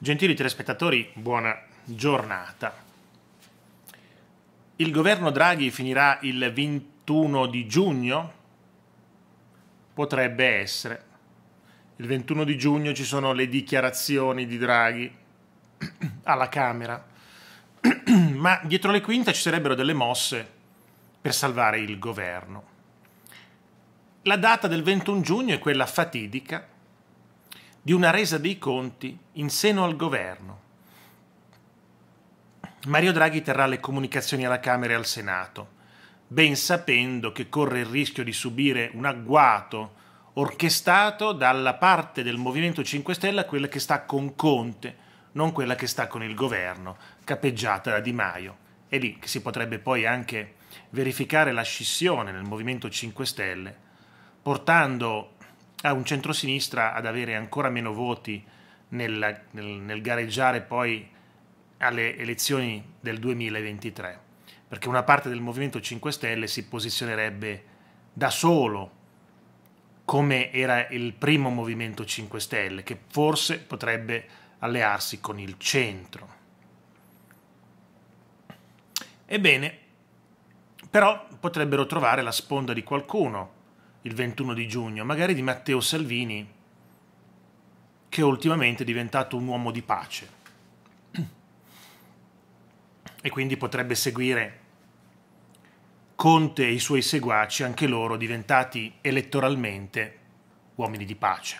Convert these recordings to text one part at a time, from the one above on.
Gentili telespettatori, buona giornata. Il governo Draghi finirà il 21 di giugno? Potrebbe essere. Il 21 di giugno ci sono le dichiarazioni di Draghi alla Camera, ma dietro le quinte ci sarebbero delle mosse per salvare il governo. La data del 21 giugno è quella fatidica di una resa dei conti in seno al governo. Mario Draghi terrà le comunicazioni alla Camera e al Senato, ben sapendo che corre il rischio di subire un agguato orchestrato dalla parte del Movimento 5 Stelle, quella che sta con Conte, non quella che sta con il governo, capeggiata da Di Maio. È lì che si potrebbe poi anche verificare la scissione nel Movimento 5 Stelle, portando a un centrosinistra ad avere ancora meno voti nel, nel, nel gareggiare poi alle elezioni del 2023, perché una parte del Movimento 5 Stelle si posizionerebbe da solo come era il primo Movimento 5 Stelle, che forse potrebbe allearsi con il centro. Ebbene, però potrebbero trovare la sponda di qualcuno il 21 di giugno, magari di Matteo Salvini, che ultimamente è diventato un uomo di pace. E quindi potrebbe seguire Conte e i suoi seguaci, anche loro diventati elettoralmente uomini di pace,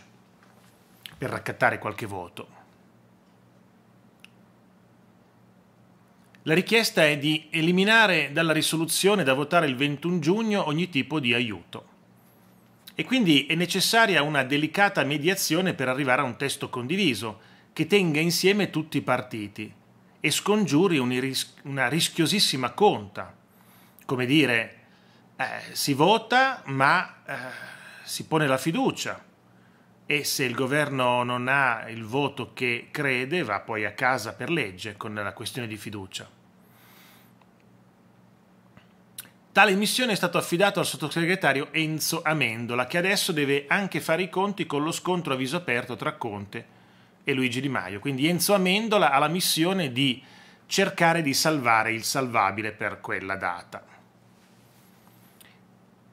per raccattare qualche voto. La richiesta è di eliminare dalla risoluzione da votare il 21 giugno ogni tipo di aiuto. E quindi è necessaria una delicata mediazione per arrivare a un testo condiviso, che tenga insieme tutti i partiti e scongiuri una rischiosissima conta. Come dire, eh, si vota ma eh, si pone la fiducia e se il governo non ha il voto che crede va poi a casa per legge con la questione di fiducia. Tale missione è stato affidato al sottosegretario Enzo Amendola, che adesso deve anche fare i conti con lo scontro a viso aperto tra Conte e Luigi Di Maio. Quindi Enzo Amendola ha la missione di cercare di salvare il salvabile per quella data.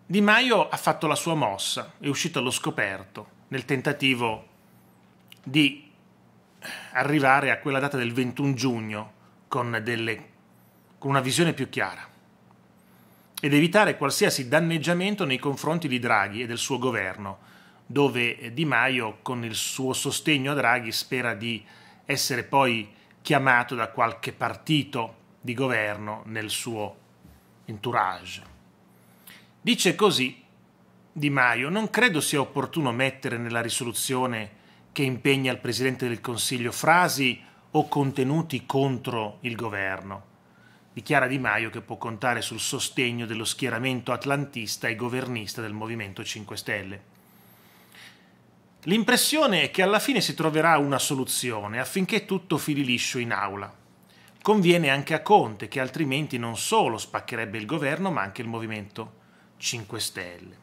Di Maio ha fatto la sua mossa, è uscito allo scoperto nel tentativo di arrivare a quella data del 21 giugno con, delle, con una visione più chiara ed evitare qualsiasi danneggiamento nei confronti di Draghi e del suo governo, dove Di Maio con il suo sostegno a Draghi spera di essere poi chiamato da qualche partito di governo nel suo entourage. Dice così Di Maio, non credo sia opportuno mettere nella risoluzione che impegna il Presidente del Consiglio frasi o contenuti contro il governo dichiara Di Maio che può contare sul sostegno dello schieramento atlantista e governista del Movimento 5 Stelle. L'impressione è che alla fine si troverà una soluzione affinché tutto fili liscio in aula. Conviene anche a Conte che altrimenti non solo spaccherebbe il governo ma anche il Movimento 5 Stelle.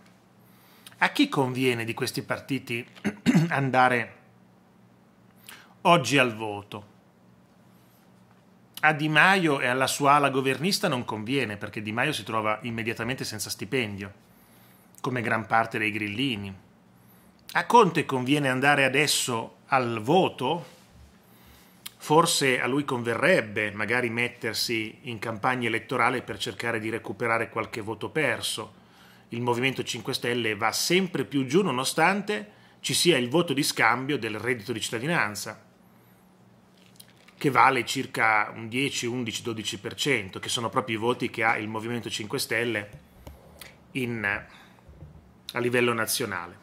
A chi conviene di questi partiti andare oggi al voto? a Di Maio e alla sua ala governista non conviene perché Di Maio si trova immediatamente senza stipendio, come gran parte dei grillini. A Conte conviene andare adesso al voto? Forse a lui converrebbe magari mettersi in campagna elettorale per cercare di recuperare qualche voto perso. Il Movimento 5 Stelle va sempre più giù nonostante ci sia il voto di scambio del reddito di cittadinanza che vale circa un 10, 11, 12%, che sono proprio i voti che ha il Movimento 5 Stelle in, a livello nazionale.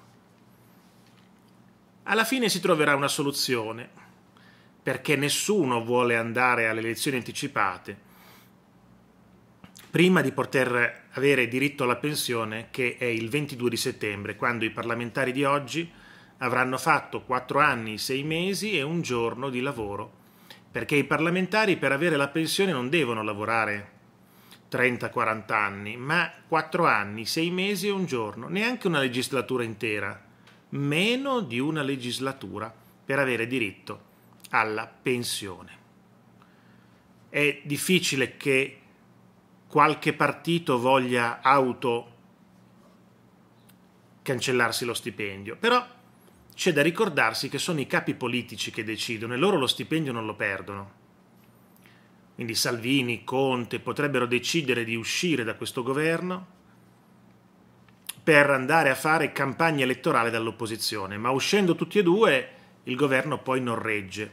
Alla fine si troverà una soluzione, perché nessuno vuole andare alle elezioni anticipate prima di poter avere diritto alla pensione che è il 22 di settembre, quando i parlamentari di oggi avranno fatto 4 anni, 6 mesi e un giorno di lavoro perché i parlamentari per avere la pensione non devono lavorare 30-40 anni, ma 4 anni, 6 mesi e un giorno, neanche una legislatura intera, meno di una legislatura per avere diritto alla pensione. È difficile che qualche partito voglia auto cancellarsi lo stipendio, però c'è da ricordarsi che sono i capi politici che decidono e loro lo stipendio non lo perdono. Quindi Salvini, Conte potrebbero decidere di uscire da questo governo per andare a fare campagna elettorale dall'opposizione, ma uscendo tutti e due il governo poi non regge.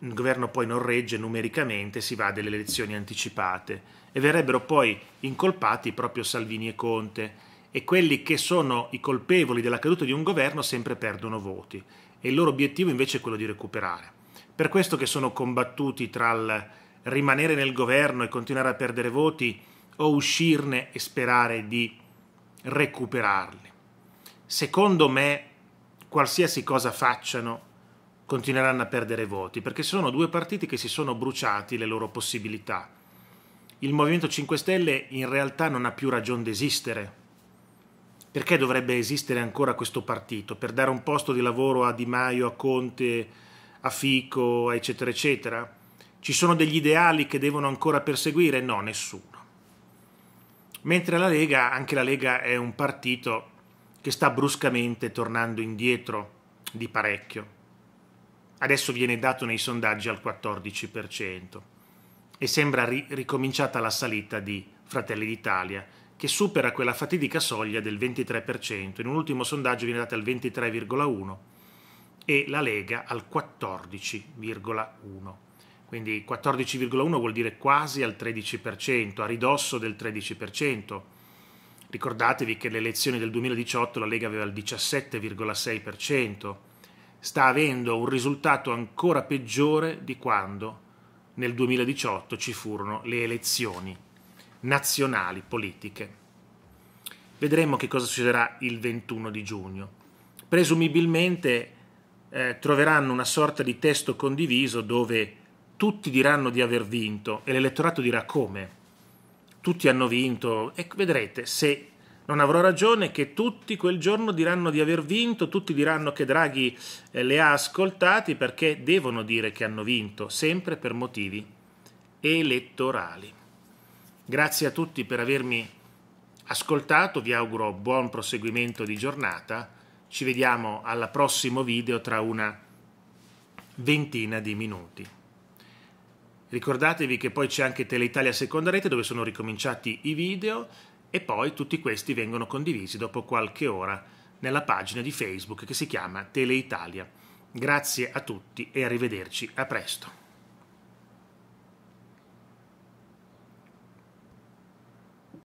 Il governo poi non regge numericamente, si va a delle elezioni anticipate e verrebbero poi incolpati proprio Salvini e Conte e quelli che sono i colpevoli della caduta di un governo sempre perdono voti e il loro obiettivo invece è quello di recuperare. Per questo che sono combattuti tra il rimanere nel governo e continuare a perdere voti o uscirne e sperare di recuperarli. Secondo me, qualsiasi cosa facciano, continueranno a perdere voti, perché sono due partiti che si sono bruciati le loro possibilità. Il Movimento 5 Stelle in realtà non ha più ragione d'esistere perché dovrebbe esistere ancora questo partito? Per dare un posto di lavoro a Di Maio, a Conte, a Fico, eccetera, eccetera? Ci sono degli ideali che devono ancora perseguire? No, nessuno. Mentre la Lega, anche la Lega è un partito che sta bruscamente tornando indietro di parecchio. Adesso viene dato nei sondaggi al 14% e sembra ricominciata la salita di Fratelli d'Italia che supera quella fatidica soglia del 23%, in un ultimo sondaggio viene data al 23,1% e la Lega al 14,1%. Quindi 14,1 vuol dire quasi al 13%, a ridosso del 13%. Ricordatevi che nelle elezioni del 2018 la Lega aveva il 17,6%. Sta avendo un risultato ancora peggiore di quando nel 2018 ci furono le elezioni nazionali politiche. Vedremo che cosa succederà il 21 di giugno. Presumibilmente eh, troveranno una sorta di testo condiviso dove tutti diranno di aver vinto e l'elettorato dirà come. Tutti hanno vinto e vedrete se non avrò ragione che tutti quel giorno diranno di aver vinto, tutti diranno che Draghi eh, le ha ascoltati perché devono dire che hanno vinto, sempre per motivi elettorali. Grazie a tutti per avermi ascoltato, vi auguro buon proseguimento di giornata, ci vediamo al prossimo video tra una ventina di minuti. Ricordatevi che poi c'è anche Teleitalia Seconda Rete dove sono ricominciati i video e poi tutti questi vengono condivisi dopo qualche ora nella pagina di Facebook che si chiama Teleitalia. Grazie a tutti e arrivederci a presto.